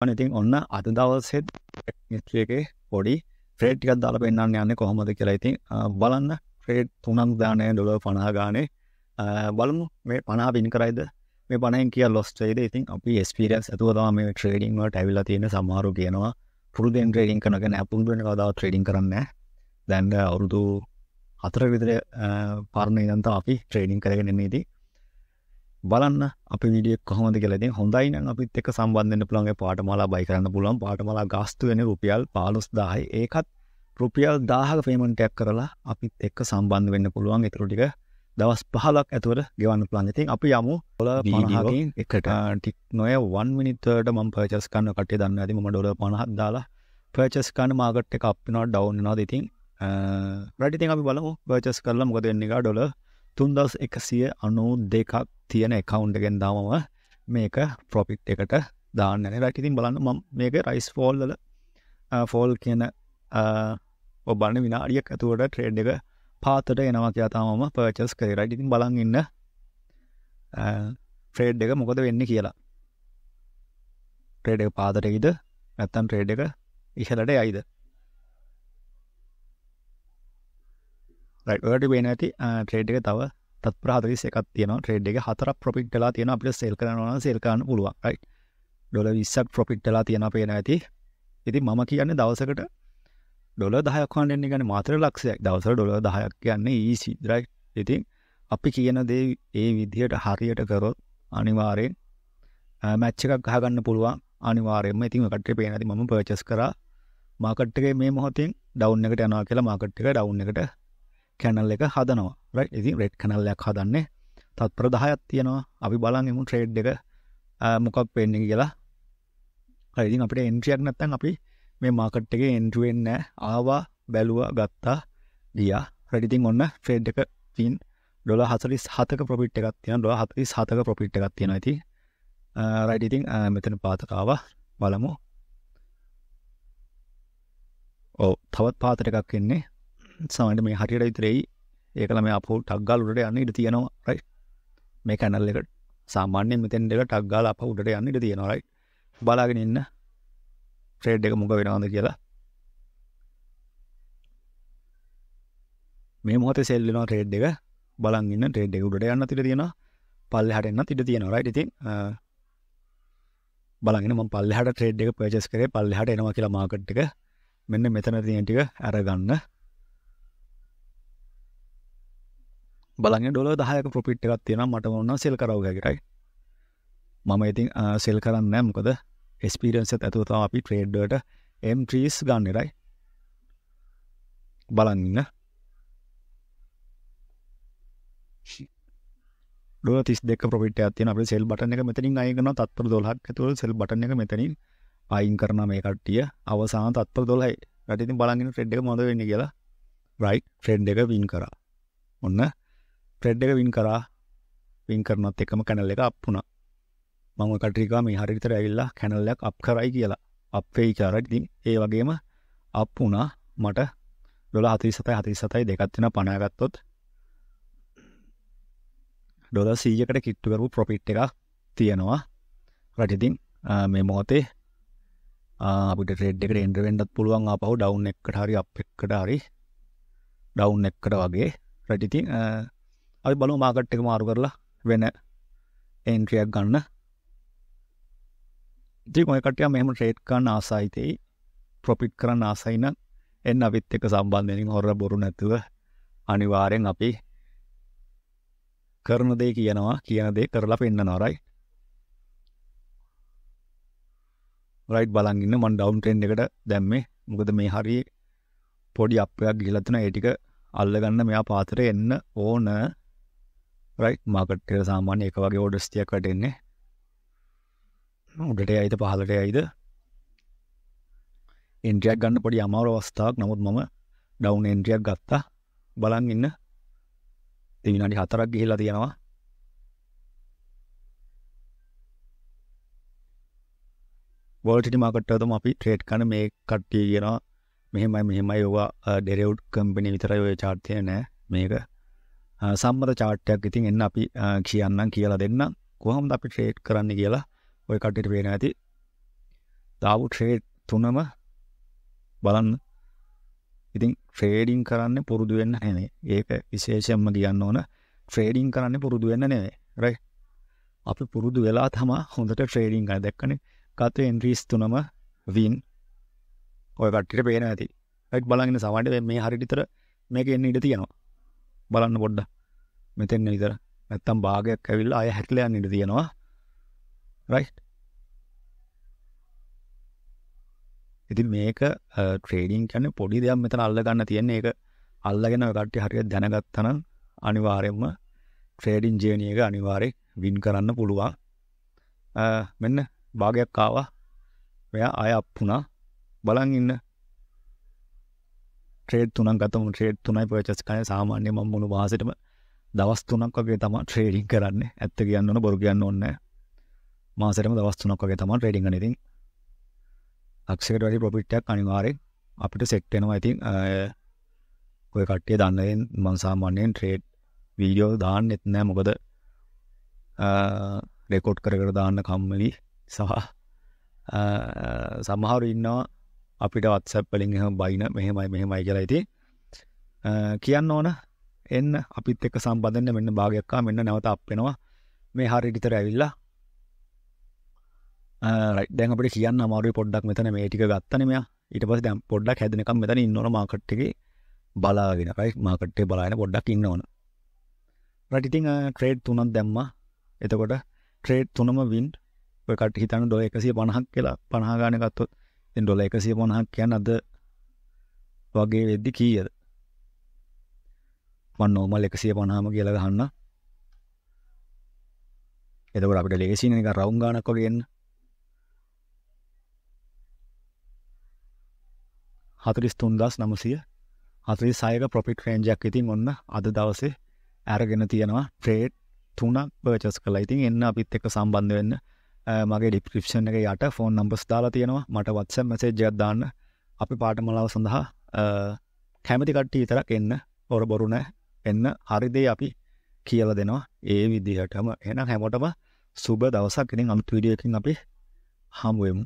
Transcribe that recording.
මම ඉතින් ඔන්න අද දවසෙත් මිස්ට්‍රි එකේ පොඩි ට්‍රේඩ් ටිකක් දාලා පෙන්නන්න යන්නේ කොහොමද කියලා ඉතින් බලන්න ට්‍රේඩ් තුනක් දානේ ඩොලර් 50 ගානේ බලමු මේ 50 වින් කරයිද මේ 50න් කියා ලොස් වෙයිද ඉතින් අපි එක්ස්පීරියන්ස් ඇතුව තමයි මේ ට්‍රේඩින් වලට ඇවිල්ලා තියෙන සමහරු කියනවා පුරුදුෙන් ට්‍රේඩින් කරනවා කියන්නේ අපුරුදු වෙන කවදාවත් ට්‍රේඩින් කරන්නේ නැහැ දැන් අවුරුදු හතර විතර පරණ ඉඳන් තමයි අපි ට්‍රේඩින් කරගෙන ඉන්නේ ඉතින් බලන්න අපි වීඩියෝ කොහොමද කියලා. ඉතින් හොඳයි නම් අපිත් එක්ක සම්බන්ධ වෙන්න පුළුවන්. ඒ පාඨමාලා බයි කරන්න පුළුවන්. පාඨමාලා ගාස්තු වෙන්නේ රුපියල් 15000යි. ඒකත් රුපියල් 1000ක පේමන්ට් එකක් කරලා අපිත් එක්ක සම්බන්ධ වෙන්න පුළුවන්. ඒතර ටික දවස් 15ක් ඇතුළත ගෙවන්න පුළුවන්. ඉතින් අපි යමු ඩොලර් 50කින් එකට ටික් නොය 1 මිනිත්වලට මම පර්චේස් කරන කට්ටිය දන්නවා ඇති මම ඩොලර් 50ක් දාලා පර්චේස් කරන මාකට් එක අප් වෙනවා ඩවුන් වෙනවාද ඉතින් රයිට් ඉතින් අපි බලමු පර්චේස් කරලා මොකද වෙන්නේ කියලා ඩොලර් 50 තුන්දස් එකසිය අනු දෙකක් තියෙන එකවුන්් එකෙන් දාමම මේක ප්‍රොපිට් එකට දාන්නන රැටිතින් බලන්න ම මේක රයිස් ෆෝල්ල ෆෝල් කියන ඔබන්න විනාඩියක් ඇතුවට ට්‍රේඩ් එක පාතට එනවත්යාතාමම පර්චස් කරේ රයිටිතින් බලන් ඉන්න ට්‍රේඩ් එක මොකද වෙන්න කියලා ට්‍රේඩ් එක පාතරෙකිද ඇත්තම් ට්‍රේඩ් එක ඉහලට යයිද රට වෙන ඇති ට්‍රේඩ් එක තව තත්පර හතරි එකක් තියෙන ට්‍රේඩ් එක හතර ප්‍රපිට්ටලා තියෙන අපිට සෙල් කරනවන සෙල්කාන්න පුළුවන් රයි් ඩොල විස්සක් ප්‍රපිට්ටලා තියෙන පේන ඇති ඉති මම කියන්න දවසකට ඩොල දහයක්වාන්ෙන් ගන මාතර ලක්ෂයක් දවස ඩොල දහයක් කියන්නේ ඒ සිදරයි ඉතින් අපි කියන දේ ඒ විදිහට හරියට කරොත් අනිවාරයෙන් මැච්ච එකක් ගහගන්න පුළුවන් අනිවාරයෙන්ම ඉතින් කට පේනති ම පර්චස් කර මාකට්ටගේ මේ මොහොතින් ඩව් එකට යනවා කියලා මාකට් එක ඩව් එකට කැනල් එක හදනවා රයි ඉතින් රෙඩ් කැනල්ලයක් හදන්නේ තත්පර දහයත් තියෙනවා අපි බලන් එමු ට්‍රේඩ් එක මොකක් වෙන්නේ කියලා හරි ඉතින් අපිට එන්ට්‍රියක් නැත්නම් අපි මේ මාකට් එකේ එන්ට්‍රි වෙන්නේ නැහැ ආවා බැලුවා ගත්තා ගියා හරි ඉතින් ඔන්න ට්‍රේඩ් එක තියෙන ඩොලර් 47ක ප්‍රොෆිට් එකක් තියෙනවා ඩොලර් 47ක ප්‍රොෆිට් එකක් තියෙනවා ඉතින් රයිට් ඉතින් මෙතන පාතක ආවා බලමු ඔව් තවත් පාතට එකක් එන්නේ සමට මේ හටියට විතරෙයි ඒකළම අපහු ටක්ගල් උඩට යන්න ඉට තියෙනවා රයි මේ කැනල් එකට සාමාන්‍යෙන් මෙතැන් දෙක ටක්ගාල අප උඩට යන්න ඉට තියෙනවායි බලාගෙන ඉන්න ට්‍රේඩ් එක මුග වෙනවාද කියලා මේ මොහත සෙල්ලෙනවා ට්‍රේඩ් එක බලන්ගන්න ට්‍රේඩ් එක උඩට යන්න තිට තියෙනවා පල්ල හටන්න තිට තියෙනවා රයිට ඉතින් බලගෙන පල්ලහට ට්‍රේඩ් එක පේචස් කරේ පල්ලහට එනවා කියලා මාකට් එක මෙන්න මෙතන තියෙන ටික අරගන්න බලන්න ඩොල දහයක ප්‍රපිට් එකක් තියෙන මට ඔන්න සෙල් කරව හැකිරයි මම ඉතින් සෙල් කරන්න මොකද එස්පිරන්ස ඇතුවතාව අපි ට්‍රේඩ්ඩට එම් ට්‍රීස් ගන්නරයි බලන්න තිස්ෙක් පොට තින අප සෙල් බටන එක මෙතනින් අයගන තත්පර දොල්හක් ඇතුළ සෙල් බටන එක මෙතනින් අයින් කරන මේ කට්ටිය අවසාන තත්පර දොලයි රටතින් බලගෙන ෆෙඩ් එක මොද වෙන්න කියලා රයි් ෆෙන්ඩ් එක වින් කරා ඔන්න ප්‍රෙඩ් එක වින් කරා වින් කරනත් එකම කැනල් එක අප් වුණා මම කටරිකා මේ හරිතර ඇවිල්ලා කැනල්ලයක් අප් කරයි කියලා අපේ චාරක්තින් ඒ වගේම අප් වුණා මට ඩොල හති සතයි හති සතයි දෙකත්වෙන පනාගත්තොත් ඩොල සීජකට කිට්ටුකරපු ප්‍රොපිට් එක තියෙනවා රටිතින් මේ මොහොතේ අපිට ටෙඩ් එකට එන්ඩවෙන්ඩත් පුළුවන් අපහු ඩව් එක්කට හරි අප් එක්කට හරි ඩව් එක්කට වගේ රටිතින් අපි බලමු මාකට් එක මාරු කරලා වෙන එන්ට්‍රියක් ගන්න. ඉතින් ඔය කට්ටිය මෙහෙම ට්‍රේඩ් කරන්න ආසයි තේ ප්‍රොෆිට් කරන්න ආසයි නම් එන්න අපිත් එක්ක සම්බන්ධ වෙනින් හොර බොරු නැතුව අනිවාර්යෙන් අපි කරන දේ කියනවා කියන දේ කරලා පෙන්නනවා රයිට්. රයිට් බලන් ඉන්න මම ඩවුන් ට්‍රෙන්ඩ් එකට දැම්මේ. මොකද මේ හරියේ පොඩි අප්යක් ගිහිලා තුන ඒ ටික අල්ලගන්න මෙයා පාතරේ එන්න ඕන රයි් මාකට් සාමාන්‍ය එක වගේ ඕඩස්තියක් වැටෙන්නේ උඩට අයිද පහලට අයිද එන්ට්‍රියක් ගන්න පොඩි අමාර අවස්ථාවක් නමුත් මම ඩවුන් එන්ට්‍රියක් ගත්තා බලන් ඉන්න තිවිනාඩි හතරක් ගිහිලා තියෙනවා වෝල්ටි මාකට්ටතම අපි ට්‍රේට් කන මේ කට්ටිය කියනවා මෙහෙමයි මෙහෙමයි ඔවා ඩෙරෙවුට් uh, කම්පිනි විතරයි ඔය චාර්තය නෑ මේක සම්මත chart එකක් ඉතින් එන්න අපි කියන්නම් කියලා දෙන්නම්. කොහොමද අපි ට්‍රේඩ් කරන්න කියලා ඔය කට්ටියට පේන ඇති. දාපු ට්‍රේඩ් තුනම බලන්න. ඉතින් ට්‍රේඩින් කරන්න පුරුදු වෙන්න නෙමෙයි. ඒක විශේෂයෙන්ම කියන්න ඕන ට්‍රේඩින් කරන්න පුරුදු වෙන්න නෙමෙයි. රයිට්. අපි පුරුදු වෙලා තමයි හොඳට ට්‍රේඩින් කරන දැක්කනේ. ගත එන්ට්‍රීස් තුනම වින් ඔය කට්ටියට පේන ඇති. රයිට් බලන්න සමහරට මේ හරියට විතර මේක එන්න ඉඩ තියෙනවා. බලන්න පොඩ්ඩක් මෙතෙන් විතර නැත්තම් භාගයක් ඇවිල්ලා ආය හැකිලා යන්න ඉඩ තියෙනවා රයිට් ඉතින් මේක ට්‍රේඩින් කියන්නේ පොඩි දෙයක් මෙතන අල්ලගන්න තියෙන්නේ ඒක අල්ලගෙන ඔය කට්ටිය හරියට දැනගත්තනම් අනිවාර්යයෙන්ම ට්‍රේඩින් ජර්නි එක අනිවාර්යෙන් වින් කරන්න පුළුවන් මෙන්න භාගයක් ආවා මෙයා ආය අප් වුණා බලන් ඉන්න ට්‍රේඩ් තුනක් ගතම ට්‍රේඩ් තුනයි පචස් කය සාමාන්‍ය ම මුණු වාසටම දවස් තුනක් වගේ තම ට්‍රේඩිං කරන්න ඇත්ත කියන්න බොරු කියන්න ඔන්න මාසරම දවස් තුනක් වගේ තම ට්‍රේඩිං නතින් අක්ෂකට වැඩි පොපිට්ටක් අනිවාරෙන් අපිට සෙට්ටෙනවා ඇතින් ඔය කට්ටිය දන්නයෙන් මංසාමාන්‍යයෙන් ට්‍රේඩ් වීඩියෝ දාන්න එත්නෑ මොකද රෙකෝඩ් කර කර දාන්න කම්මලි සහ සමහරු ඉන්නවා අපිට WhatsApp වලින් එහෙම බයින මෙහෙමයි මෙහෙමයි කියලා ඉතින් කියන්න ඕන එන්න අපිත් එක්ක සම්බන්ධ වෙන්න මෙන්න භාගයක් ආ මෙන්න නැවත අප් වෙනවා මේ හරිය විතර ඇවිල්ලා රයිට් දැන් අපිට කියන්න අමාරුයි පොඩ්ඩක් මෙතන මේ ටික ගත්තනේ මෙයා ඊට පස්සේ දැන් පොඩ්ඩක් හැදෙනකම් මෙතන ඉන්න ඕන මාකට් එකේ බලාගෙන රයිට් මාකට් එකේ බලාගෙන පොඩ්ඩක් ඉන්න ඕන රයිට් ඉතින් ට්‍රේඩ් තුනක් දැම්මා එතකොට ට්‍රේඩ් තුනම වින් ඔය කට හිතන්න ඩොලර් 150ක් කියලා 50 ගානක් ගත්තොත් ඩොල එකසිය පොණහක් කියන්න අද වගේ වෙද්දි කීයද මන් නෝමල් එකසිය පණහාම කියලා ගහන්න එතකොට අපිට ලේසින එක රවුම් ගානක් වගේ එන්න හතරිස් තුන්දස් නමසිය හතරි සයක ප්‍රොපිට් රේන්ජයක් ඉතින් ඔන්න අද දවසේ ඇරගෙන තියෙනවා ට්‍රේඩ් තුනක් බර්චස් කලා ඉතින් එන්න අපිත් එක්ක සම්බන්ධ වෙන්න මගේ ඩිප්‍රිප්ෂන් එක යට ෆෝන් නම්බස් දාලා තියෙනවා මට වත්සම් මසේජ්ජයක් දාන්න අපි පාටමලාව සඳහා කැමති කට්ටි විතරක් එන්න ඔොර බොරු නෑ එන්න හරිදේ අපි කියල දෙනවා ඒ විදිහටම එනම් හැමෝටම සුබ දවසක් කෙනින් අමුතු විඩියකින් අපි හමුුවමු